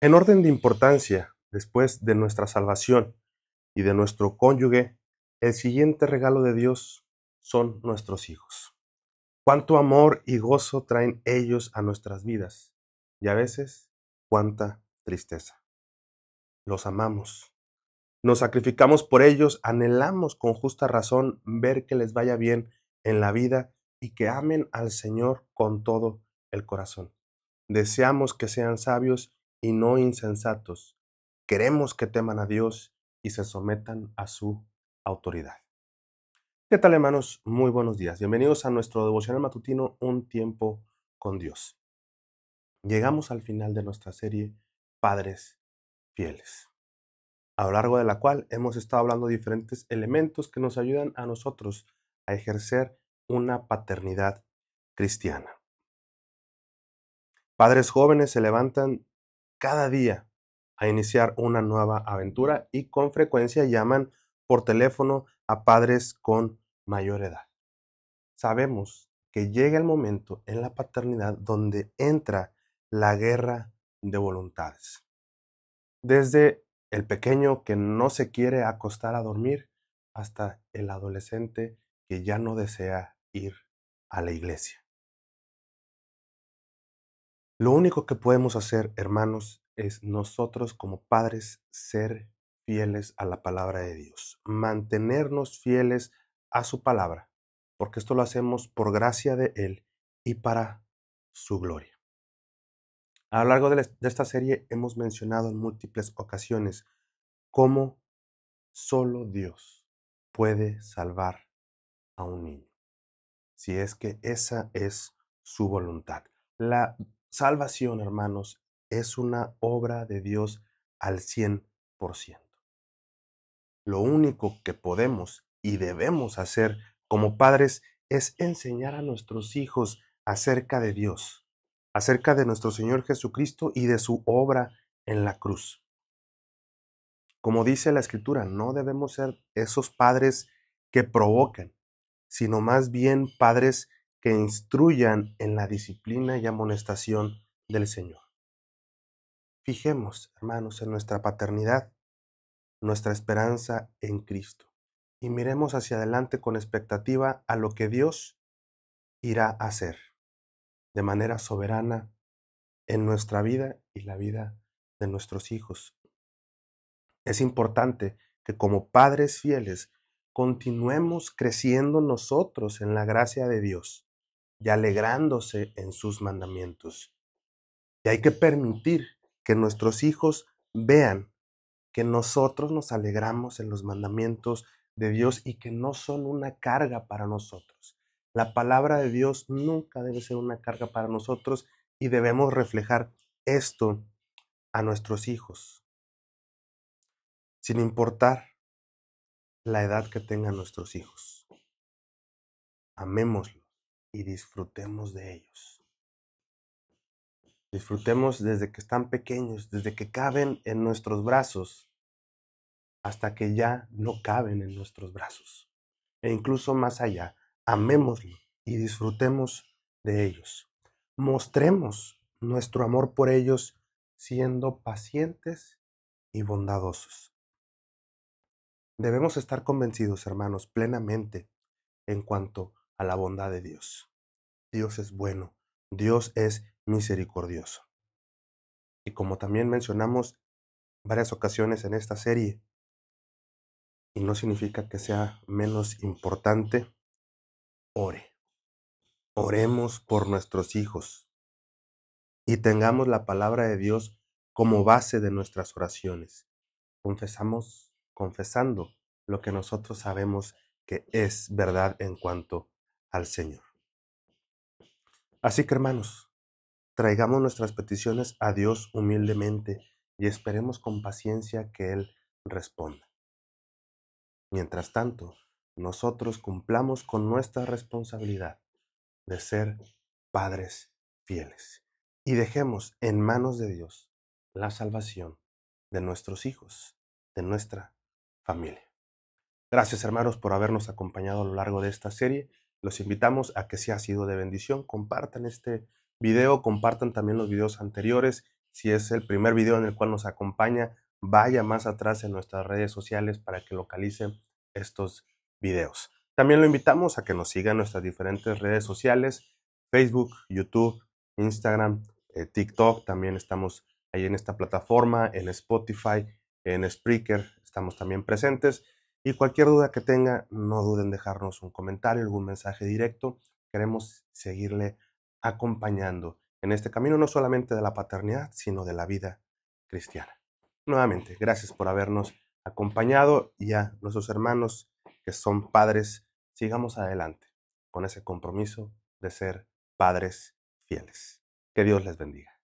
En orden de importancia, después de nuestra salvación y de nuestro cónyuge, el siguiente regalo de Dios son nuestros hijos. Cuánto amor y gozo traen ellos a nuestras vidas y a veces cuánta tristeza. Los amamos, nos sacrificamos por ellos, anhelamos con justa razón ver que les vaya bien en la vida y que amen al Señor con todo el corazón. Deseamos que sean sabios y no insensatos. Queremos que teman a Dios y se sometan a su autoridad. ¿Qué tal hermanos? Muy buenos días. Bienvenidos a nuestro devocional matutino Un tiempo con Dios. Llegamos al final de nuestra serie Padres Fieles, a lo largo de la cual hemos estado hablando de diferentes elementos que nos ayudan a nosotros a ejercer una paternidad cristiana. Padres jóvenes se levantan cada día a iniciar una nueva aventura y con frecuencia llaman por teléfono a padres con mayor edad. Sabemos que llega el momento en la paternidad donde entra la guerra de voluntades. Desde el pequeño que no se quiere acostar a dormir hasta el adolescente que ya no desea ir a la iglesia. Lo único que podemos hacer, hermanos, es nosotros como padres ser fieles a la palabra de Dios, mantenernos fieles a su palabra, porque esto lo hacemos por gracia de Él y para su gloria. A lo largo de, esta serie hemos mencionado en múltiples ocasiones cómo solo Dios puede salvar a un niño, si es que esa es su voluntad. La salvación, hermanos, es una obra de Dios al 100%. Lo único que podemos y debemos hacer como padres es enseñar a nuestros hijos acerca de Dios, acerca de nuestro Señor Jesucristo y de su obra en la cruz. Como dice la Escritura, no debemos ser esos padres que provocan, sino más bien padres que instruyan en la disciplina y amonestación del Señor. Fijemos, hermanos, en nuestra paternidad, nuestra esperanza en Cristo, y miremos hacia adelante con expectativa a lo que Dios irá a hacer de manera soberana en nuestra vida y la vida de nuestros hijos. Es importante que como padres fieles continuemos creciendo nosotros en la gracia de Dios y alegrándose en sus mandamientos. Y hay que permitir que nuestros hijos vean que nosotros nos alegramos en los mandamientos de Dios y que no son una carga para nosotros. La palabra de Dios nunca debe ser una carga para nosotros y debemos reflejar esto a nuestros hijos, sin importar la edad que tengan nuestros hijos. Amémoslo y disfrutemos de ellos. Disfrutemos desde que están pequeños, desde que caben en nuestros brazos, hasta que ya no caben en nuestros brazos. E incluso más allá, amémoslo y disfrutemos de ellos. Mostremos nuestro amor por ellos siendo pacientes y bondadosos. Debemos estar convencidos, hermanos, plenamente en cuanto a la bondad de Dios. Dios es bueno, Dios es misericordioso. Y como también mencionamos varias ocasiones en esta serie, y no significa que sea menos importante, ore. Oremos por nuestros hijos y tengamos la palabra de Dios como base de nuestras oraciones. Confesamos, confesando lo que nosotros sabemos que es verdad en cuanto al Señor. Así que hermanos, traigamos nuestras peticiones a Dios humildemente y esperemos con paciencia que Él responda. Mientras tanto, nosotros cumplamos con nuestra responsabilidad de ser padres fieles y dejemos en manos de Dios la salvación de nuestros hijos, de nuestra familia. Gracias hermanos por habernos acompañado a lo largo de esta serie. Los invitamos a que si ha sido de bendición, compartan este video, compartan también los videos anteriores. Si es el primer video en el cual nos acompaña, vaya más atrás en nuestras redes sociales para que localicen estos videos. También lo invitamos a que nos sigan en nuestras diferentes redes sociales, Facebook, YouTube, Instagram, eh, TikTok, también estamos ahí en esta plataforma, en Spotify, en Spreaker, estamos también presentes. Y cualquier duda que tenga, no duden en dejarnos un comentario, algún mensaje directo. Queremos seguirle acompañando en este camino, no solamente de la paternidad, sino de la vida cristiana. Nuevamente, gracias por habernos acompañado y a nuestros hermanos que son padres, sigamos adelante con ese compromiso de ser padres fieles. Que Dios les bendiga.